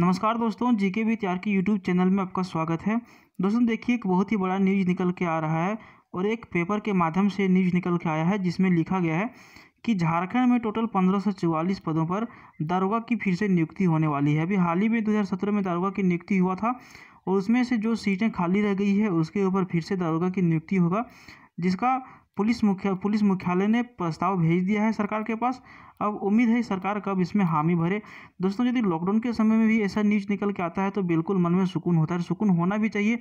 नमस्कार दोस्तों GK we तैयार की यूट्यूब चैनल में आपका स्वागत है दोस्तों देखिए एक बहुत ही बड़ा न्यूज निकल के आ रहा है और एक पेपर के माध्यम से न्यूज निकल के आया है जिसमें लिखा गया है कि झारखंड में टोटल चौवालीस पदों पर दारोगा की फिर से नियुक्ति होने वाली है अभी हाल ही में सत्रह में दारोगा की नियुक्ति हुआ था और उसमें से जो सीटें खाली रह गई है उसके ऊपर फिर से दारोगा की नियुक्ति होगा जिसका पुलिस मुख्या पुलिस मुख्यालय ने प्रस्ताव भेज दिया है सरकार के पास अब उम्मीद है सरकार कब इसमें हामी भरे दोस्तों यदि लॉकडाउन के समय में भी ऐसा न्यूज निकल के आता है तो बिल्कुल मन में सुकून होता है सुकून होना भी चाहिए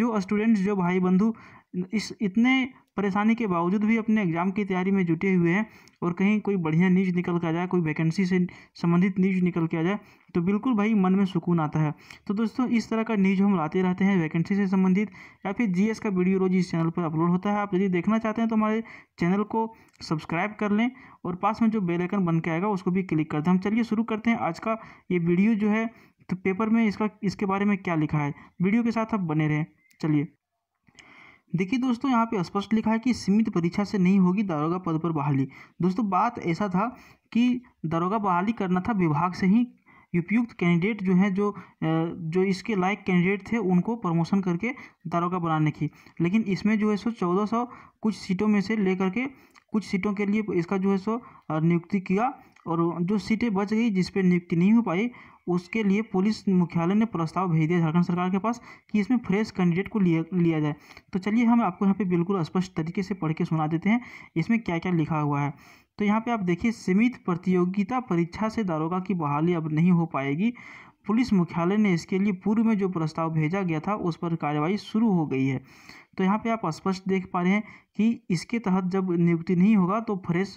जो स्टूडेंट्स जो भाई बंधु इस इतने परेशानी के बावजूद भी अपने एग्ज़ाम की तैयारी में जुटे हुए हैं और कहीं कोई बढ़िया न्यूज निकल के आ जाए कोई वैकेंसी से संबंधित न्यूज निकल के आ जाए तो बिल्कुल भाई मन में सुकून आता है तो दोस्तों इस तरह का न्यूज हम लाते रहते हैं वैकेंसी से संबंधित या फिर जीएस का वीडियो रोज इस चैनल पर अपलोड होता है आप यदि देखना चाहते हैं तो हमारे चैनल को सब्सक्राइब कर लें और पास में जो बेलाइकन बन के आएगा उसको भी क्लिक कर दें हम चलिए शुरू करते हैं आज का ये वीडियो जो है तो पेपर में इसका इसके बारे में क्या लिखा है वीडियो के साथ आप बने रहें चलिए देखिए दोस्तों यहाँ पे स्पष्ट लिखा है कि सीमित परीक्षा से नहीं होगी दारोगा पद पर बहाली दोस्तों बात ऐसा था कि दारोगा बहाली करना था विभाग से ही उपयुक्त कैंडिडेट जो हैं जो जो इसके लायक कैंडिडेट थे उनको प्रमोशन करके दारोगा बनाने की लेकिन इसमें जो है सो चौदह सौ कुछ सीटों में से लेकर के कुछ सीटों के लिए इसका जो है सो नियुक्ति किया और जो सीटें बच गई जिस पर नियुक्ति नहीं हो पाई उसके लिए पुलिस मुख्यालय ने प्रस्ताव भेज दिया झारखंड सरकार के पास कि इसमें फ्रेश कैंडिडेट को लिया लिया जाए तो चलिए हम आपको यहाँ पे बिल्कुल स्पष्ट तरीके से पढ़ के सुना देते हैं इसमें क्या क्या लिखा हुआ है तो यहाँ पे आप देखिए सीमित प्रतियोगिता परीक्षा से दारोगा की बहाली अब नहीं हो पाएगी पुलिस मुख्यालय ने इसके लिए पूर्व में जो प्रस्ताव भेजा गया था उस पर कार्रवाई शुरू हो गई है तो यहाँ पे आप स्पष्ट देख पा रहे हैं कि इसके तहत जब नियुक्ति नहीं होगा तो फ्रेश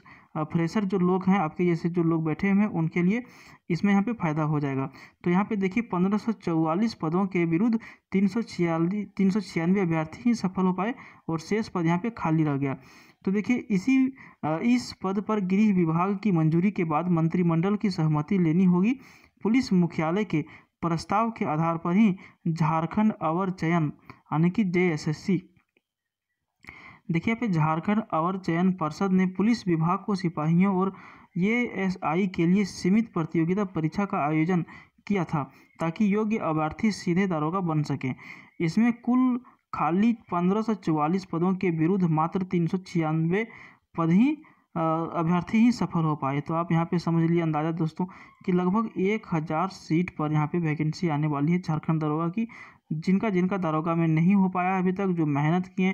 फ्रेशर जो लोग हैं आपके जैसे जो लोग बैठे हुए हैं उनके लिए इसमें यहाँ पे फ़ायदा हो जाएगा तो यहाँ पे देखिए पंद्रह पदों के विरुद्ध तीन सौ छियालीस अभ्यर्थी ही सफल हो पाए और शेष पद यहाँ पे खाली रह गया तो देखिए इसी इस पद पर गृह विभाग की मंजूरी के बाद मंत्रिमंडल की सहमति लेनी होगी पुलिस मुख्यालय के प्रस्ताव के आधार पर ही झारखंड अवर चयन यानी कि जे देखिए पे झारखंड अवर चयन पर्षद ने पुलिस विभाग को सिपाहियों और ए के लिए सीमित प्रतियोगिता परीक्षा का आयोजन किया था ताकि योग्य अभ्यर्थी सीधे दारोगा बन सकें इसमें कुल खाली पंद्रह पदों के विरुद्ध मात्र तीन पद ही अभ्यर्थी ही सफल हो पाए तो आप यहाँ पे समझ लिए अंदाज़ा दोस्तों कि लगभग एक हज़ार सीट पर यहाँ पे वैकेंसी आने वाली है झारखंड दरोगा की जिनका जिनका दारोगा में नहीं हो पाया अभी तक जो मेहनत किए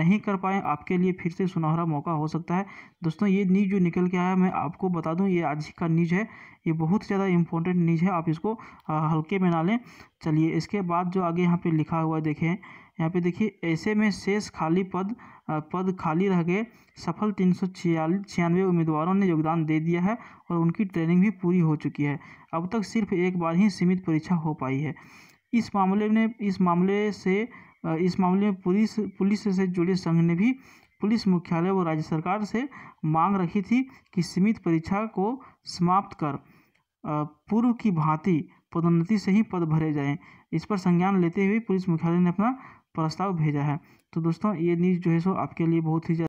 नहीं कर पाए आपके लिए फिर से सुनहरा मौका हो सकता है दोस्तों ये न्यूज जो निकल के आया मैं आपको बता दूं ये आज का न्यूज है ये बहुत ज़्यादा इंपॉर्टेंट न्यूज है आप इसको हल्के में ना लें चलिए इसके बाद जो आगे यहाँ पर लिखा हुआ देखें यहाँ पे देखिए ऐसे में शेष खाली पद पद खाली रह गए सफल तीन सौ छियानवे उम्मीदवारों ने योगदान दे दिया है और उनकी ट्रेनिंग भी पूरी हो चुकी है अब तक सिर्फ एक बार ही सीमित परीक्षा हो पाई है इस मामले ने इस मामले से इस मामले में पुलिस पुलिस से जुड़े संघ ने भी पुलिस मुख्यालय व राज्य सरकार से मांग रखी थी कि सीमित परीक्षा को समाप्त कर पूर्व की भांति पदोन्नति से ही पद भरे जाएं इस पर संज्ञान लेते हुए पुलिस मुख्यालय ने अपना प्रस्ताव भेजा है तो दोस्तों ये न्यूज़ जो है सो आपके लिए बहुत ही